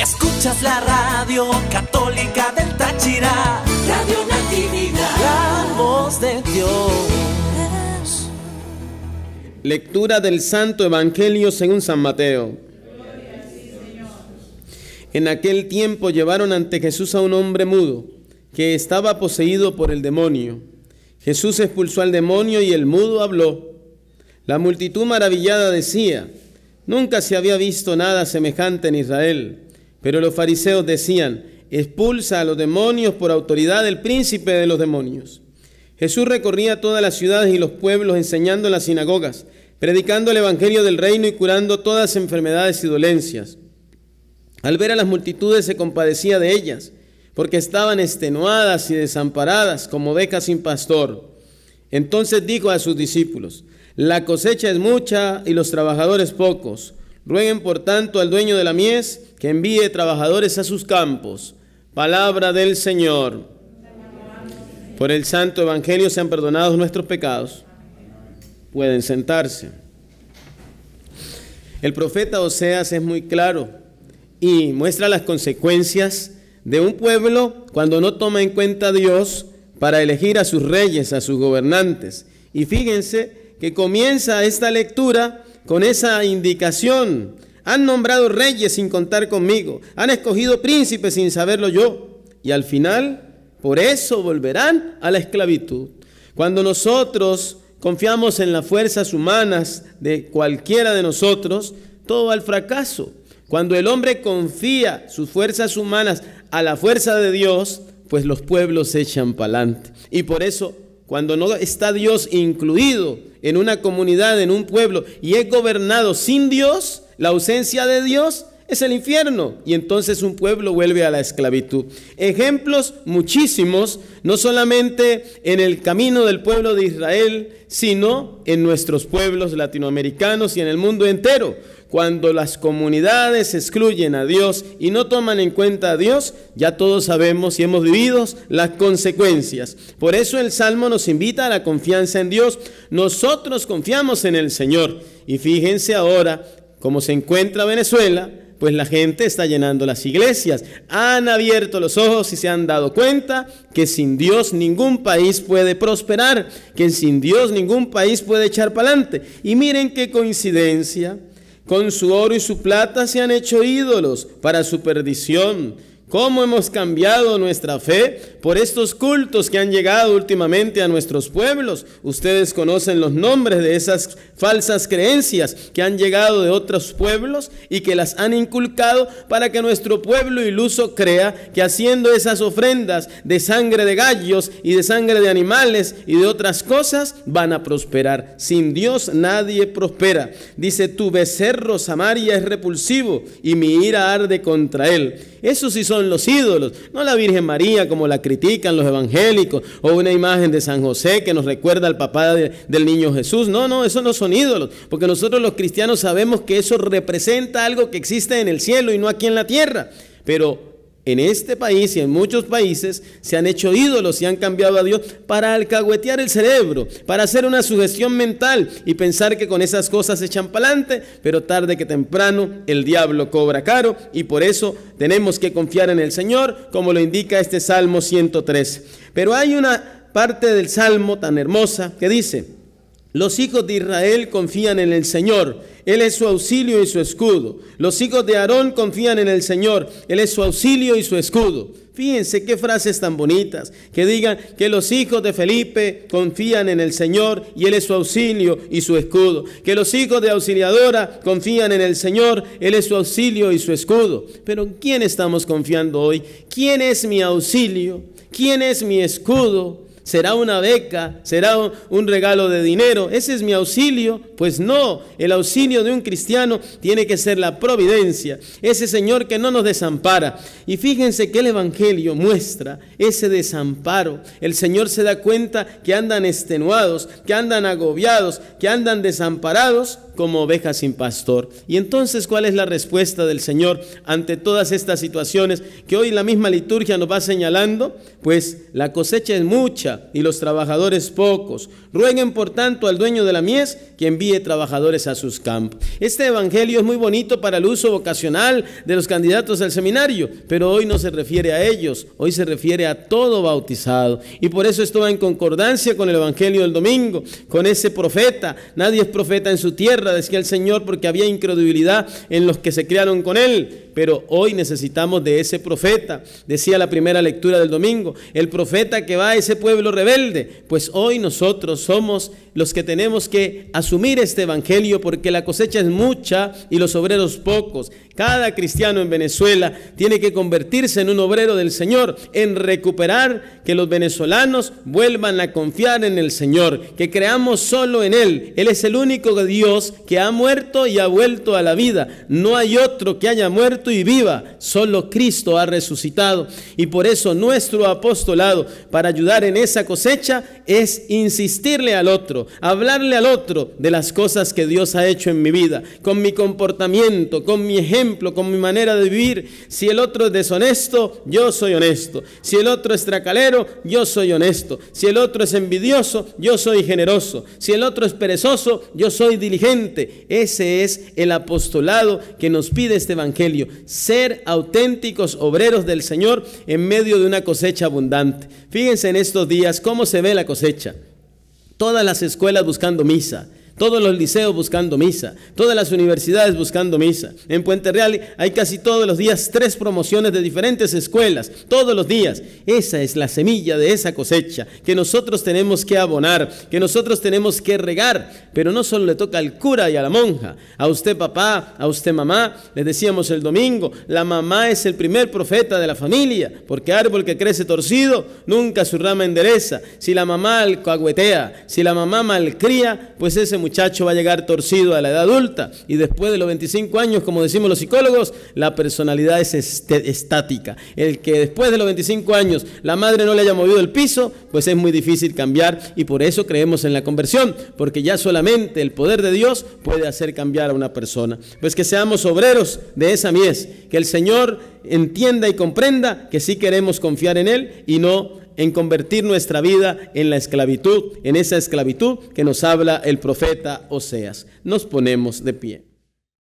Escuchas la radio católica del Táchira, Radio Natividad, la voz de Dios. Lectura del Santo Evangelio según San Mateo. En aquel tiempo llevaron ante Jesús a un hombre mudo que estaba poseído por el demonio. Jesús expulsó al demonio y el mudo habló. La multitud maravillada decía, nunca se había visto nada semejante en Israel. Pero los fariseos decían, expulsa a los demonios por autoridad del príncipe de los demonios. Jesús recorría todas las ciudades y los pueblos enseñando en las sinagogas, predicando el Evangelio del reino y curando todas enfermedades y dolencias. Al ver a las multitudes se compadecía de ellas, porque estaban extenuadas y desamparadas como becas sin pastor. Entonces dijo a sus discípulos, la cosecha es mucha y los trabajadores pocos. Rueguen por tanto al dueño de la mies que envíe trabajadores a sus campos. Palabra del Señor. Por el santo evangelio sean perdonados nuestros pecados. Pueden sentarse. El profeta Oseas es muy claro y muestra las consecuencias de un pueblo cuando no toma en cuenta a Dios para elegir a sus reyes, a sus gobernantes. Y fíjense que comienza esta lectura con esa indicación. Han nombrado reyes sin contar conmigo. Han escogido príncipes sin saberlo yo. Y al final, por eso volverán a la esclavitud. Cuando nosotros confiamos en las fuerzas humanas de cualquiera de nosotros, todo va al fracaso. Cuando el hombre confía sus fuerzas humanas a la fuerza de Dios, pues los pueblos se echan para adelante. Y por eso cuando no está Dios incluido en una comunidad, en un pueblo, y es gobernado sin Dios, la ausencia de Dios es el infierno. Y entonces un pueblo vuelve a la esclavitud. Ejemplos muchísimos, no solamente en el camino del pueblo de Israel, sino en nuestros pueblos latinoamericanos y en el mundo entero. Cuando las comunidades excluyen a Dios y no toman en cuenta a Dios, ya todos sabemos y hemos vivido las consecuencias. Por eso el Salmo nos invita a la confianza en Dios. Nosotros confiamos en el Señor. Y fíjense ahora cómo se encuentra Venezuela, pues la gente está llenando las iglesias. Han abierto los ojos y se han dado cuenta que sin Dios ningún país puede prosperar, que sin Dios ningún país puede echar para adelante. Y miren qué coincidencia con su oro y su plata se han hecho ídolos para su perdición ¿Cómo hemos cambiado nuestra fe por estos cultos que han llegado últimamente a nuestros pueblos? Ustedes conocen los nombres de esas falsas creencias que han llegado de otros pueblos y que las han inculcado para que nuestro pueblo iluso crea que haciendo esas ofrendas de sangre de gallos y de sangre de animales y de otras cosas van a prosperar. Sin Dios nadie prospera. Dice, tu becerro Samaria es repulsivo y mi ira arde contra él. Eso sí son los ídolos, no la Virgen María como la critican los evangélicos, o una imagen de San José que nos recuerda al papá del niño Jesús. No, no, esos no son ídolos, porque nosotros los cristianos sabemos que eso representa algo que existe en el cielo y no aquí en la tierra. Pero en este país y en muchos países se han hecho ídolos y han cambiado a Dios para alcahuetear el cerebro, para hacer una sugestión mental y pensar que con esas cosas se echan adelante, pero tarde que temprano el diablo cobra caro y por eso tenemos que confiar en el Señor, como lo indica este Salmo 103. Pero hay una parte del Salmo tan hermosa que dice, los hijos de Israel confían en el Señor. Él es su auxilio y su escudo. Los hijos de Aarón confían en el Señor. Él es su auxilio y su escudo. Fíjense qué frases tan bonitas. Que digan que los hijos de Felipe confían en el Señor y Él es su auxilio y su escudo. Que los hijos de Auxiliadora confían en el Señor, Él es su auxilio y su escudo. Pero ¿en quién estamos confiando hoy? ¿Quién es mi auxilio? ¿Quién es mi escudo? será una beca, será un regalo de dinero, ese es mi auxilio. Pues no, el auxilio de un cristiano tiene que ser la providencia, ese Señor que no nos desampara. Y fíjense que el Evangelio muestra ese desamparo. El Señor se da cuenta que andan extenuados, que andan agobiados, que andan desamparados como ovejas sin pastor. Y entonces, ¿cuál es la respuesta del Señor ante todas estas situaciones que hoy la misma liturgia nos va señalando? Pues la cosecha es mucha y los trabajadores pocos. Rueguen por tanto al dueño de la mies que envíe trabajadores a sus campos. Este evangelio es muy bonito para el uso vocacional de los candidatos al seminario, pero hoy no se refiere a ellos, hoy se refiere a todo bautizado. Y por eso esto va en concordancia con el evangelio del domingo, con ese profeta. Nadie es profeta en su tierra, decía el Señor, porque había incredulidad en los que se criaron con él. Pero hoy necesitamos de ese profeta, decía la primera lectura del domingo, el profeta que va a ese pueblo rebelde. Pues hoy nosotros somos los que tenemos que asumir este evangelio porque la cosecha es mucha y los obreros pocos. Cada cristiano en Venezuela tiene que convertirse en un obrero del Señor, en recuperar que los venezolanos vuelvan a confiar en el Señor, que creamos solo en Él. Él es el único Dios que ha muerto y ha vuelto a la vida. No hay otro que haya muerto y viva, solo Cristo ha resucitado. Y por eso nuestro apostolado, para ayudar en esa cosecha, es insistirle al otro, hablarle al otro de las cosas que Dios ha hecho en mi vida, con mi comportamiento, con mi ejemplo, con mi manera de vivir. Si el otro es deshonesto, yo soy honesto. Si el otro es tracalero, yo soy honesto. Si el otro es envidioso, yo soy generoso. Si el otro es perezoso, yo soy diligente. Ese es el apostolado que nos pide este Evangelio ser auténticos obreros del Señor en medio de una cosecha abundante. Fíjense en estos días cómo se ve la cosecha. Todas las escuelas buscando misa todos los liceos buscando misa, todas las universidades buscando misa. En Puente Real hay casi todos los días tres promociones de diferentes escuelas, todos los días. Esa es la semilla de esa cosecha que nosotros tenemos que abonar, que nosotros tenemos que regar, pero no solo le toca al cura y a la monja, a usted papá, a usted mamá, les decíamos el domingo, la mamá es el primer profeta de la familia, porque árbol que crece torcido, nunca su rama endereza. Si la mamá coagüetea, si la mamá malcría, pues ese muchacho muchacho va a llegar torcido a la edad adulta y después de los 25 años, como decimos los psicólogos, la personalidad es este, estática. El que después de los 25 años la madre no le haya movido el piso, pues es muy difícil cambiar y por eso creemos en la conversión, porque ya solamente el poder de Dios puede hacer cambiar a una persona. Pues que seamos obreros de esa mies, que el Señor entienda y comprenda que sí queremos confiar en Él y no en convertir nuestra vida en la esclavitud, en esa esclavitud que nos habla el profeta Oseas. Nos ponemos de pie.